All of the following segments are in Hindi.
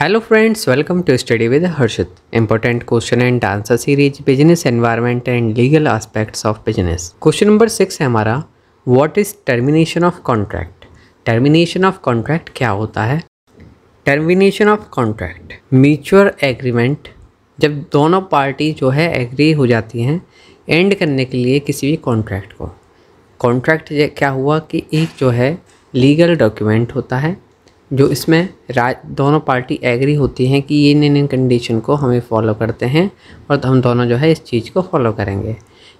Hello friends welcome to study with Harshit important question and answer series business environment and legal aspects of business question number six है हमारा what is termination of contract termination of contract क्या होता है termination of contract mutual agreement जब दोनों पार्टी जो है एग्री हो जाती हैं एंड करने के लिए किसी भी कॉन्ट्रैक्ट को कॉन्ट्रैक्ट क्या हुआ कि एक जो है लीगल डॉक्यूमेंट होता है जो इसमें राज दोनों पार्टी एग्री होती हैं कि ये इन इन कंडीशन को हमें फॉलो करते हैं और तो हम दोनों जो है इस चीज़ को फॉलो करेंगे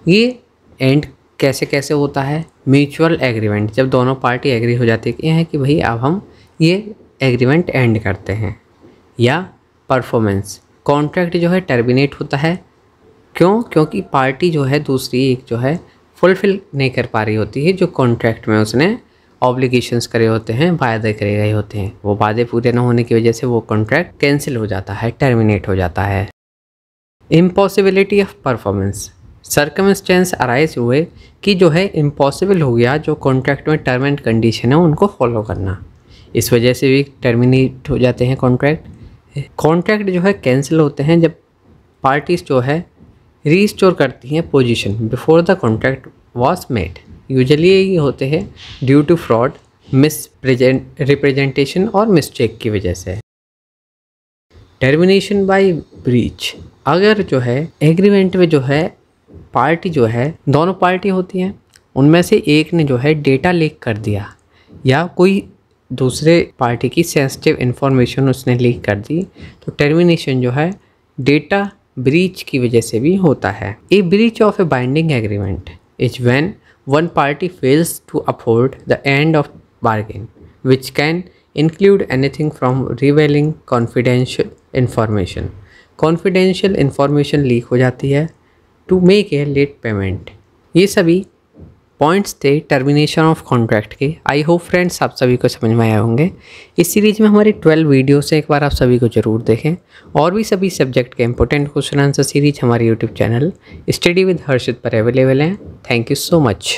ये एंड कैसे कैसे होता है म्यूचुअल एग्रीमेंट जब दोनों पार्टी एग्री हो जाती है कि भाई अब हम ये एग्रीमेंट एंड करते हैं या परफॉर्मेंस कॉन्ट्रैक्ट जो है टर्मिनेट होता है क्यों क्योंकि पार्टी जो है दूसरी एक जो है फुलफिल नहीं कर पा रही होती है जो कॉन्ट्रैक्ट में उसने ऑब्लिगेशंस करे होते हैं वायदे करे गए होते हैं वो वादे पूरे न होने की वजह से वो कॉन्ट्रैक्ट कैंसिल हो जाता है टर्मिनेट हो जाता है impossibility of performance circumstance arise हुए कि जो है इम्पॉसिबल हो गया जो कॉन्ट्रैक्ट में टर्म एंड कंडीशन है उनको फॉलो करना इस वजह से भी टर्मिनेट हो जाते हैं कॉन्ट्रैक्ट कॉन्ट्रैक्ट जो है कैंसिल होते हैं जब पार्टीज़ जो है रीस्टोर करती हैं position before the contract was made usually ये होते हैं due to fraud misrepresentation और मिसटेक की वजह से टर्मिनेशन बाय ब्रीच अगर जो है एग्रीमेंट में जो है पार्टी जो है दोनों पार्टी होती हैं उनमें से एक ने जो है डेटा लीक कर दिया या कोई दूसरे पार्टी की सेंसिटिव इंफॉर्मेशन उसने लीक कर दी तो टर्मिनेशन जो है डेटा ब्रीच की वजह से भी होता है a breach of a binding agreement is when one party fails to uphold the end of bargain, which can include anything from revealing confidential information. confidential information leak हो जाती है to make a late payment. ये सभी पॉइंट्स थे टर्मिनेशन ऑफ कॉन्ट्रैक्ट के आई होप फ्रेंड्स आप सभी को समझ में आए होंगे इस सीरीज़ में हमारे ट्वेल्व वीडियो से एक बार आप सभी को ज़रूर देखें और भी सभी सब्जेक्ट के इंपॉर्टेंट क्वेश्चन आंसर सीरीज हमारे YouTube channel study with Harshit पर अवेलेबल हैं थैंक यू सो मच